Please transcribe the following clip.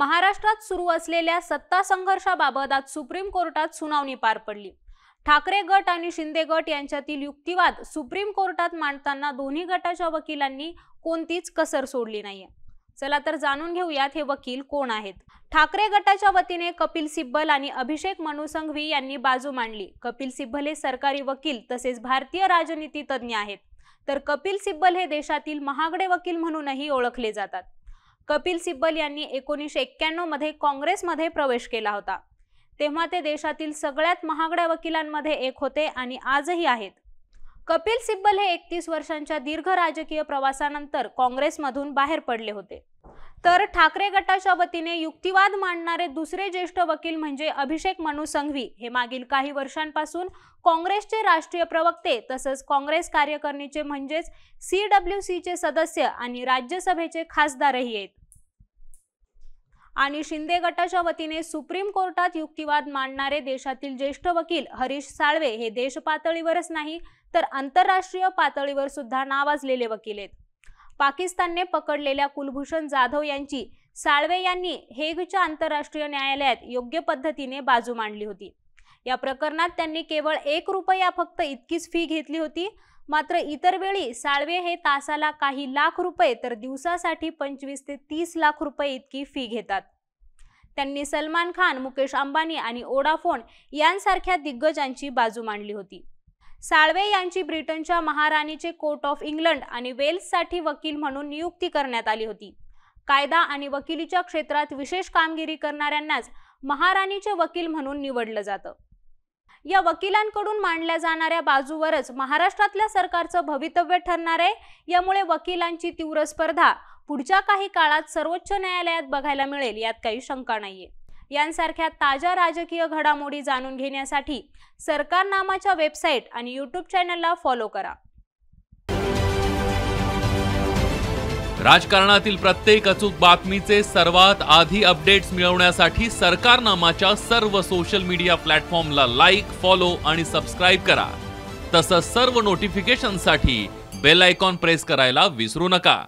महाराष्ट्रात सुरू असलेल्या सत्ता संघर्षाबाबत आज सुप्रीम कोर्टात सुनावणी पार पडली ठाकरे गट आणि शिंदे गट यांच्यातील युक्तिवाद सुप्रीम कोर्टात मांडताना दोन्ही गटाच्या वकिलांनी कोणतीच कसर सोडली नाहीये चला तर जाणून घेऊयात हे वकील कोण आहेत ठाकरे गटाच्या वतीने कपिल सिब्बल आणि अभिषेक मनुसंघवी यांनी बाजू मांडली कपिल सिब्बल हे सरकारी वकील तसेच भारतीय राजनीती तज्ज्ञ आहेत तर कपिल सिब्बल हे देशातील महागडे वकील म्हणूनही ओळखले जातात कपिल सिब्बल यांनी एकोणीसशे मध्ये काँग्रेसमध्ये प्रवेश केला होता तेव्हा ते देशातील सगळ्यात महागड्या वकिलांमध्ये एक होते आणि आजही आहेत कपिल सिब्बल हे एकतीस वर्षांच्या दीर्घ राजकीय प्रवासानंतर काँग्रेसमधून बाहेर पडले होते तर ठाकरे गटाच्या वतीने युक्तिवाद मांडणारे दुसरे ज्येष्ठ वकील म्हणजे अभिषेक मनु संघवी हे मागील काही वर्षांपासून काँग्रेसचे राष्ट्रीय प्रवक्ते तसंच काँग्रेस कार्यकारिणीचे म्हणजेच सी डब्ल्यू सीचे सदस्य आणि राज्यसभेचे खासदारही आहेत आणि शिंदे गटाच्या वतीने सुप्रीम कोर्टात युक्तिवाद मांडणारे देशातील ज्येष्ठ वकील हरीश साळवे हे देश पातळीवरच नाही तर आंतरराष्ट्रीय पातळीवर सुद्धा नावाजलेले वकील आहेत पाकिस्तानने पकडलेल्या कुलभूषण जाधव यांची साळवे यांनी हेगच्या आंतरराष्ट्रीय न्यायालयात योग्य पद्धतीने बाजू मांडली होती या प्रकरणात त्यांनी केवळ एक रुपया फक्त इतकीच फी घेतली होती मात्र इतर वेळी साळवे हे तासाला काही लाख रुपये तर दिवसासाठी पंचवीस ते तीस लाख रुपये इतकी फी घेतात त्यांनी सलमान खान मुकेश अंबानी आणि ओडाफोन यांसारख्या दिग्गजांची बाजू मांडली होती साळवे यांची ब्रिटनच्या महाराणीचे कोर्ट ऑफ इंग्लंड आणि वेल्ससाठी वकील म्हणून नियुक्ती करण्यात आली होती कायदा आणि वकिलीच्या क्षेत्रात विशेष कामगिरी करणाऱ्यांनाच महाराणीचे वकील म्हणून निवडलं जातं या वकिलांकडून मांडल्या जाणाऱ्या बाजूवरच महाराष्ट्रातल्या सरकारचं भवितव्य ठरणार आहे यामुळे वकिलांची तीव्र स्पर्धा पुढच्या काही काळात सर्वोच्च न्यायालयात बघायला मिळेल यात काही शंका नाहीये यांसारख्या ताज्या राजकीय घडामोडी जाणून घेण्यासाठी सरकार नामाच्या वेबसाईट आणि यूट्यूब चॅनलला फॉलो करा राजकारणातील प्रत्येक अचूक बातमीचे सर्वात आधी अपडेट्स मिळवण्यासाठी सरकारनामाच्या सर्व सोशल मीडिया प्लॅटफॉर्मला लाईक फॉलो आणि सबस्क्राईब करा तसंच सर्व नोटिफिकेशनसाठी बेल आयकॉन प्रेस करायला विसरू नका